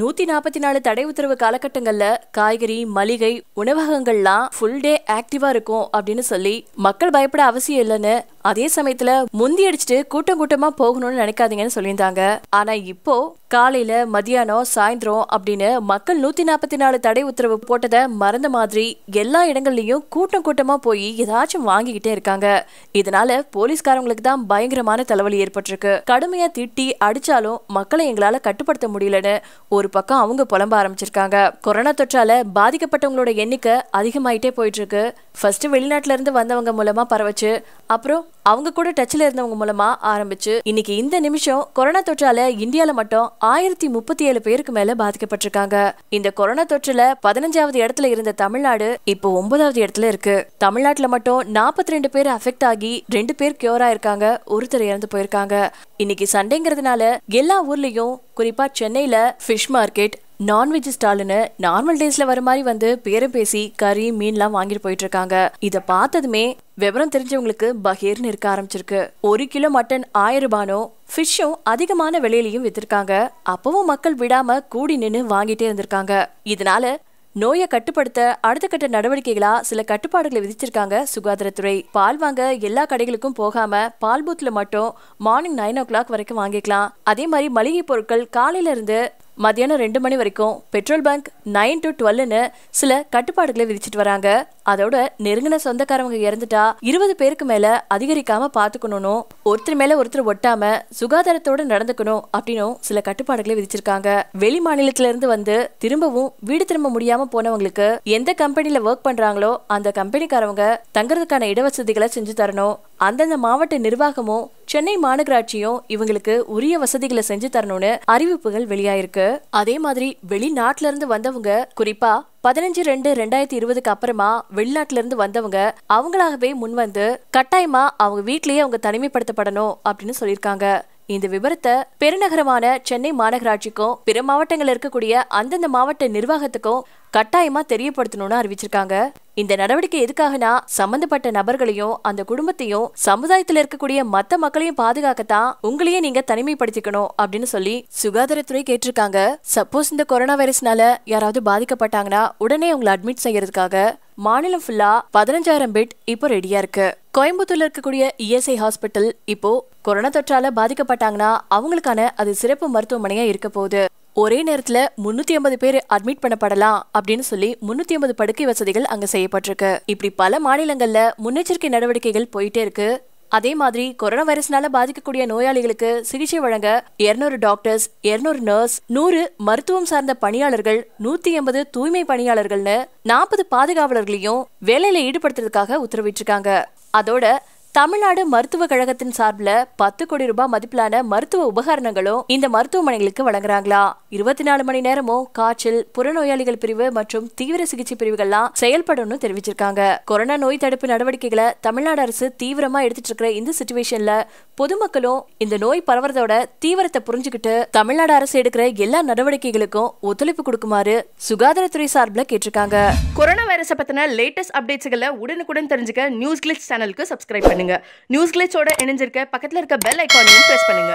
நூத்தி நாற்பத்தி நாலு தடை உத்தரவு காலகட்டங்கள்ல காய்கறி மளிகை உணவகங்கள்லாம் ஃபுல் டே ஆக்டிவா இருக்கும் அப்படின்னு சொல்லி மக்கள் பயப்பட அவசியம் இல்லைன்னு அதே சமயத்துல முந்தி அடிச்சுட்டு கூட்டம் கூட்டமா போகணும்னு நினைக்காதீங்கன்னு சொல்லியிருந்தாங்க ஆனா இப்போ காலையில் மதியானம் சாயந்தரம் அப்படின்னு மக்கள் நூற்றி நாற்பத்தி நாலு தடை உத்தரவு போட்டதை மறந்த மாதிரி எல்லா இடங்கள்லையும் கூட்டம் கூட்டமாக போய் ஏதாச்சும் வாங்கிக்கிட்டே இருக்காங்க இதனால போலீஸ்காரங்களுக்கு தான் பயங்கரமான தலைவலி ஏற்பட்டிருக்கு கடுமையாக திட்டி அடிச்சாலும் மக்களை எங்களால் கட்டுப்படுத்த முடியலன்னு ஒரு பக்கம் அவங்க புலம்ப ஆரம்பிச்சிருக்காங்க கொரோனா தொற்றால பாதிக்கப்பட்டவங்களோட எண்ணிக்கை அதிகமாயிட்டே போயிட்டு இருக்கு ஃபர்ஸ்ட் வெளிநாட்டுல இருந்து வந்தவங்க மூலமா பரவச்சு அப்புறம் அவங்க கூட டச்சில் இருந்தவங்க மூலமா ஆரம்பிச்சு இன்னைக்கு இந்த நிமிஷம் கொரோனா தொற்றால இந்தியால மட்டும் ஆயிரத்தி முப்பத்தி ஏழு பேருக்கு மேல பாதிக்கப்பட்டிருக்காங்க இந்த கொரோனா தொற்றுல பதினஞ்சாவது இடத்துல இருந்த தமிழ்நாடு இப்போ ஒன்பதாவது இடத்துல இருக்கு தமிழ்நாட்டுல மட்டும் நாற்பத்தி ரெண்டு பேர் அஃபெக்ட் ஆகி ரெண்டு பேர் கியூர் ஆயிருக்காங்க ஒருத்தர் இறந்து போயிருக்காங்க இன்னைக்கு சண்டேங்கிறதுனால எல்லா ஊர்லயும் குறிப்பா சென்னையில ஃபிஷ் மார்க்கெட் நான்வெஜ் ஸ்டாலுன்னு நார்மல் டேஸ்ல வர மாதிரி வந்து பேரம் பேசி கறி மீன்லாம் வாங்கிட்டு போயிட்டு இருக்காங்க இதை பார்த்ததுமே விவரம் தெரிஞ்சவங்களுக்கு பகீர்னு இருக்க ஆரம்பிச்சிருக்கு ஒரு கிலோ மட்டன் ஆயிரம் ரூபானோ ஃபிஷ்ஷும் அதிகமான விலையிலையும் வித்திருக்காங்க அப்பவும் மக்கள் விடாம கூடி நின்று வாங்கிட்டே இருந்திருக்காங்க இதனால நோயை கட்டுப்படுத்த அடுத்த கட்ட நடவடிக்கைகளா சில கட்டுப்பாடுகளை விதிச்சிருக்காங்க சுகாதாரத்துறை பால் வாங்க எல்லா கடைகளுக்கும் போகாம பால் பூத்ல மட்டும் மார்னிங் நைன் ஓ கிளாக் வரைக்கும் வாங்கிக்கலாம் அதே மாதிரி மளிகை பொருட்கள் காலையில இருந்து மதியானம் ரெண்டு மணி வரைக்கும் பெட்ரோல் பங்க் நைன் டு டுவெல்னு சில கட்டுப்பாடுகளை விதிச்சிட்டு வராங்க அதோட நெருங்கின சொந்தக்காரவங்க இறந்துட்டா இருபது பேருக்கு மேல அதிகரிக்காம பாத்துக்கணும் ஒருத்தர் மேல ஒருத்தர் ஒட்டாம சுகாதாரத்தோட நடந்துக்கணும் அப்படின்னும் சில கட்டுப்பாடுகளை விதிச்சிருக்காங்க வெளி மாநிலத்தில இருந்து வந்து திரும்பவும் வீடு திரும்ப முடியாம போனவங்களுக்கு எந்த கம்பெனில ஒர்க் பண்றாங்களோ அந்த கம்பெனிக்காரவங்க தங்குறதுக்கான இடவசதிகளை செஞ்சு தரணும் அந்தந்த மாவட்ட நிர்வாகமும் சென்னை மாநகராட்சியும் இவங்களுக்கு உரிய வசதிகளை செஞ்சு தரணும்னு அறிவிப்புகள் வெளியாயிருக்கு அதே மாதிரி வெளிநாட்டுல இருந்து வந்தவங்க குறிப்பா பதினஞ்சு ரெண்டு ரெண்டாயிரத்தி இருபதுக்கு அப்புறமா வெளிநாட்டுல இருந்து வந்தவங்க அவங்களாகவே முன்வந்து கட்டாயமா அவங்க வீட்லயே அவங்க தனிமைப்படுத்தப்படணும் அப்படின்னு சொல்லியிருக்காங்க இந்த விபரத்தை பெருநகரமான சென்னை மாநகராட்சிக்கும் பிற மாவட்டங்களில் இருக்கக்கூடிய அந்தந்த மாவட்ட நிர்வாகத்துக்கும் கட்டாயமா தெரியப்படுத்தணும்னு அறிவிச்சிருக்காங்க இந்த நடவடிக்கை எதுக்காகனா சம்பந்தப்பட்ட நபர்களையும் அந்த குடும்பத்தையும் சமுதாயத்தில் இருக்கக்கூடிய மத்த மக்களையும் பாதுகாக்கத்தான் உங்களையே நீங்க தனிமைப்படுத்திக்கணும் அப்படின்னு சொல்லி சுகாதாரத்துறை கேட்டிருக்காங்க சப்போஸ் இந்த கொரோனா வைரஸ்னால யாராவது பாதிக்கப்பட்டாங்கன்னா உடனே உங்களை அட்மிட் செய்யறதுக்காக மாநிலம் ஃபுல்லா பதினஞ்சாயிரம் பெட் இப்போ ரெடியா இருக்கு கோயம்புத்தூர்ல இருக்கக்கூடிய இஎஸ்ஐ e ஹாஸ்பிட்டல் இப்போ கொரோனா தொற்றால பாதிக்கப்பட்டாங்கன்னா அவங்களுக்கான அது சிறப்பு மருத்துவமனையா இருக்க போகுது ஒரே நேரத்துல முன்னூத்தி ஐம்பது பேர் அட்மிட் பண்ணப்படலாம் அப்படின்னு சொல்லி முன்னூத்தி ஐம்பது படுக்கை வசதிகள் அங்க செய்யப்பட்டிருக்கு இப்படி பல மாநிலங்கள்ல முன்னெச்சரிக்கை நடவடிக்கைகள் போயிட்டே இருக்கு அதே மாதிரி கொரோனா வைரஸ்னால பாதிக்கக்கூடிய நோயாளிகளுக்கு சிகிச்சை வழங்க இருநூறு டாக்டர்ஸ் இருநூறு நர்ஸ் நூறு மருத்துவம் சார்ந்த பணியாளர்கள் நூத்தி எண்பது தூய்மை பணியாளர்கள்னு நாற்பது பாதுகாவலர்களையும் வேலையில ஈடுபடுத்துறதுக்காக உத்தரவிட்டிருக்காங்க அதோட தமிழ்நாடு மருத்துவ கழகத்தின் சார்பில் பத்து கோடி ரூபாய் மதிப்பிலான மருத்துவ உபகரணங்களும் இந்த மருத்துவமனைகளுக்கு வழங்குறாங்களா இருபத்தி நாலு மணி நேரமும் காய்ச்சல் புறநோயாளிகள் பிரிவு மற்றும் தீவிர சிகிச்சை பிரிவுகள்லாம் செயல்படும் தெரிவிச்சிருக்காங்க கொரோனா நோய் தடுப்பு நடவடிக்கைகளை தமிழ்நாடு அரசு தீவிரமா எடுத்துட்டு இருக்கிற இந்த சுச்சுவேஷன்ல பொதுமக்களும் இந்த நோய் பரவுறதோட தீவிரத்தை புரிஞ்சுக்கிட்டு தமிழ்நாடு அரசு எடுக்கிற எல்லா நடவடிக்கைகளுக்கும் ஒத்துழைப்பு கொடுக்குமாறு சுகாதாரத்துறை சார்பில் கேட்டிருக்காங்க கொரோனா வைரஸை பத்தின லேட்டஸ்ட் அப்டேட்ஸ்களை உடனுக்குடன் தெரிஞ்சுக்க நியூஸ் கிளிக்ஸ் சேனலுக்கு சப்ஸ்கிரைப் பண்ணுங்க நியூஸ் கிளிக்ஸோட இணைஞ்சிருக்க பக்கத்தில் இருக்க பெல் ஐக்கானையும் பிரஸ் பண்ணுங்க